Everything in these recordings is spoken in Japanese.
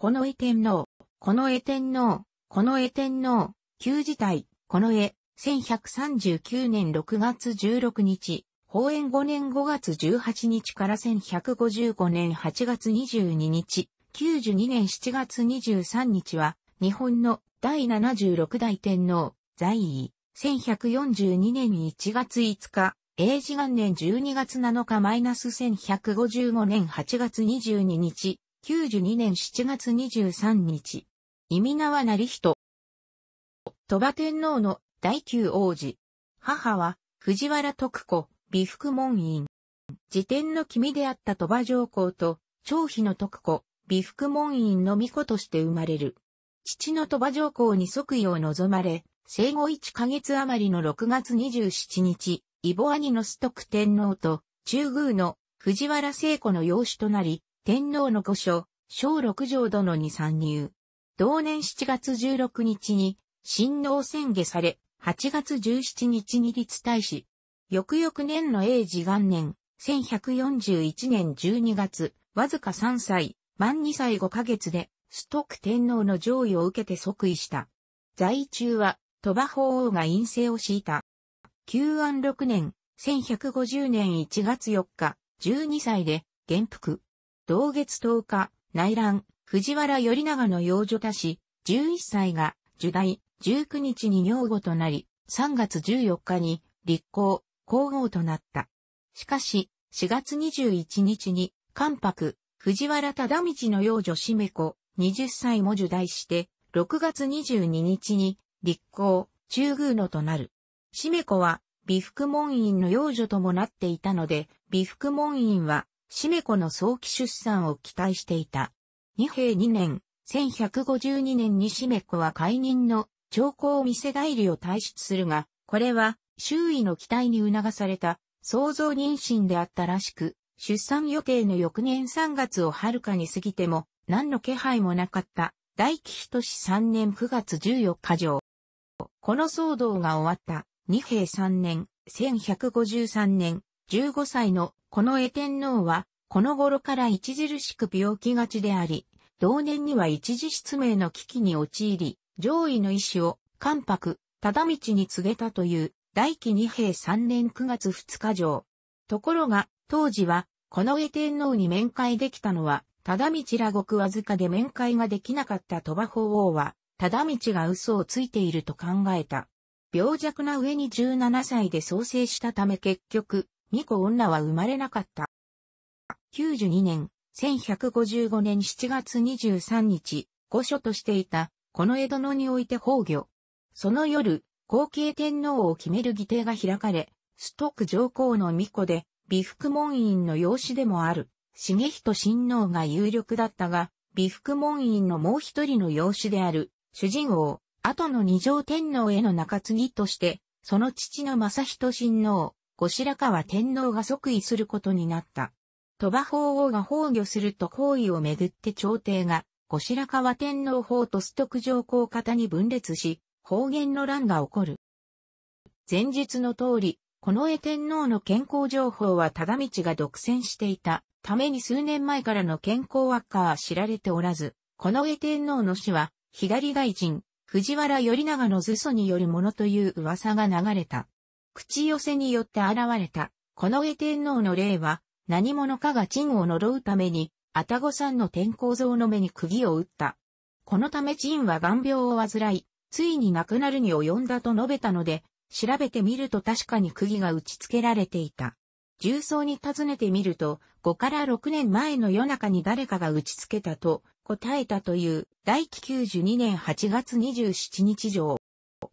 この絵天皇、この絵天皇、この絵天皇、旧時代、この絵、1139年6月16日、法園5年5月18日から1155年8月22日、92年7月23日は、日本の第76代天皇、在位、1142年1月5日、英治元年12月7日マイナス1155年8月22日、92年7月23日、意味縄成人。鳥羽天皇の第九王子。母は、藤原徳子、美福門院。辞典の君であった鳥羽上皇と、長妃の徳子、美福門院の巫女として生まれる。父の鳥羽上皇に即位を望まれ、生後1ヶ月余りの6月27日、イボアニのス徳天皇と、中宮の藤原聖子の養子となり、天皇の御所、小六条殿に参入。同年7月16日に、新王宣下され、8月17日に立大使。翌々年の英治元年、1141年12月、わずか3歳、満2歳5ヶ月で、ストック天皇の上位を受けて即位した。在中は、鳥羽法王が陰性を敷いた。旧安6年、1150年1月4日、12歳で、元服。同月10日、内乱、藤原頼長の養女たし、11歳が、受代、19日に女後となり、3月14日に、立候、皇后となった。しかし、4月21日に、関白、藤原忠道の養女しめ子、20歳も受代して、6月22日に、立候、中宮のとなる。しめ子は、美福門院の養女ともなっていたので、美福門院は、シネコの早期出産を期待していた。二平二年、1152年にシメコは解任の兆候を見せ代理を退出するが、これは周囲の期待に促された想像妊娠であったらしく、出産予定の翌年3月を遥かに過ぎても何の気配もなかった大吉仁志3年9月14日上。この騒動が終わった二平3年、1153年、15歳のこの絵天皇は、この頃から著しく病気がちであり、同年には一時失明の危機に陥り、上位の意志を、関白、忠道に告げたという、大紀二平三年九月二日上。ところが、当時は、この絵天皇に面会できたのは、忠道らごくわずかで面会ができなかった鳥羽法王は、忠道が嘘をついていると考えた。病弱な上に17歳で創生したため結局、巫女女は生まれなかった。92年、1155年7月23日、御所としていた、この江戸のにおいて崩御。その夜、後継天皇を決める議定が開かれ、ストック上皇の巫女で、美福門院の養子でもある、重人親王が有力だったが、美福門院のもう一人の養子である、主人王、後の二条天皇への中継ぎとして、その父の正人親王、後白河天皇が即位することになった。鳥羽法王が崩御すると行為をめぐって朝廷が、後白河天皇法と須徳上皇方に分裂し、方言の乱が起こる。前述の通り、近衛天皇の健康情報は忠道が独占していたために数年前からの健康悪化は知られておらず、近衛天皇の死は、左大臣、藤原頼長の図祖によるものという噂が流れた。口寄せによって現れた、この下天皇の霊は、何者かが陳を呪うために、あたごさんの天候像の目に釘を打った。このため陳は眼病を患い、ついに亡くなるに及んだと述べたので、調べてみると確かに釘が打ち付けられていた。重曹に尋ねてみると、5から6年前の夜中に誰かが打ち付けたと答えたという、大紀92年8月27日上。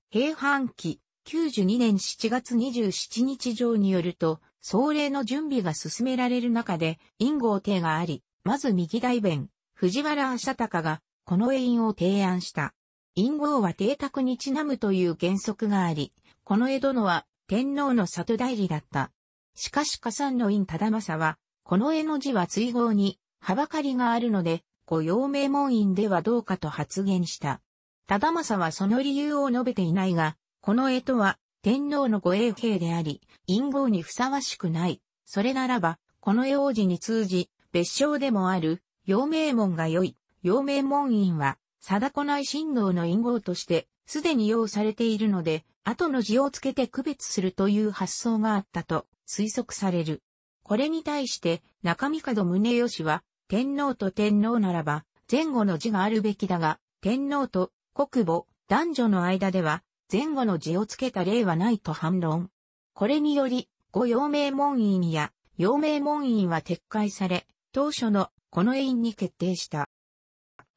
平反期、92年7月27日上によると、総礼の準備が進められる中で、陰号帝があり、まず右大弁、藤原浅隆が、この絵印を提案した。陰号は邸宅にちなむという原則があり、この江戸のは、天皇の里代理だった。しかし加算の院忠政は、この絵の字は追号に、はばかりがあるので、御用名門院ではどうかと発言した。忠政はその理由を述べていないが、この絵とは、天皇の護衛兵であり、陰謀にふさわしくない。それならば、この幼児に通じ、別称でもある、陽明門が良い。陽明門院は、貞子内神道の陰謀として、すでに用されているので、後の字をつけて区別するという発想があったと推測される。これに対して、中三門宗義は、天皇と天皇ならば、前後の字があるべきだが、天皇と国母、男女の間では、前後の字をつけた例はないと反論。これにより、御陽明門院や陽明門院は撤回され、当初のこの院に決定した。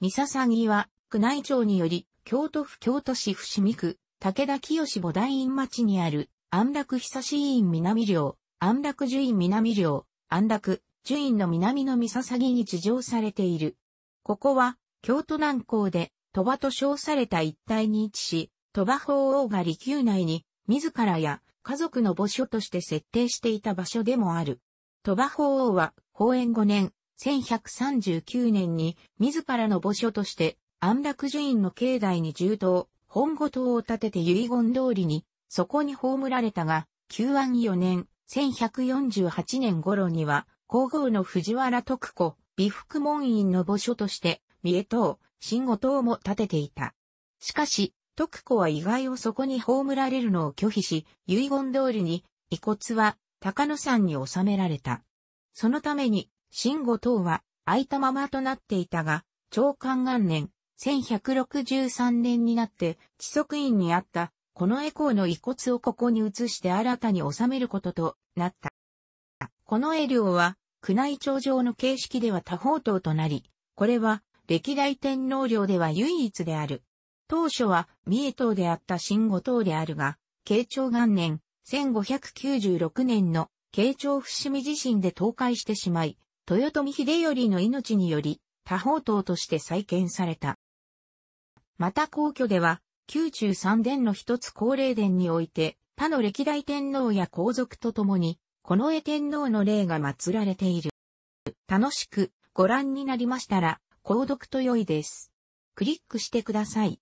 三笹木は、宮内庁により、京都府京都市伏見区、武田清母大院町にある、安楽久志院南領、安楽樹院南領、安楽樹院の南の三笹木に地上されている。ここは、京都南港で、鳥羽と称された一帯に位置し、鳥羽法王が利宮内に、自らや家族の墓所として設定していた場所でもある。鳥羽法王は、公園5年、1139年に、自らの墓所として、安楽寺院の境内に重刀、本後塔を建てて遺言通りに、そこに葬られたが、旧安4年、1148年頃には、皇后の藤原徳子、美福門院の墓所として、三重塔、新後塔も建てていた。しかし、徳子は意外をそこに葬られるのを拒否し、遺言通りに、遺骨は高野山に収められた。そのために、新吾等は空いたままとなっていたが、長官元年、1163年になって、地則院にあった、このエコーの遺骨をここに移して新たに収めることとなった。この絵領は、宮内庁上の形式では多方等となり、これは歴代天皇陵では唯一である。当初は三重島であった新五島であるが、慶長元年、1596年の慶長伏見地震で倒壊してしまい、豊臣秀頼の命により、多方島として再建された。また皇居では、宮中三殿の一つ高霊殿において、他の歴代天皇や皇族と共に、近衛天皇の霊が祀られている。楽しくご覧になりましたら、購読と良いです。クリックしてください。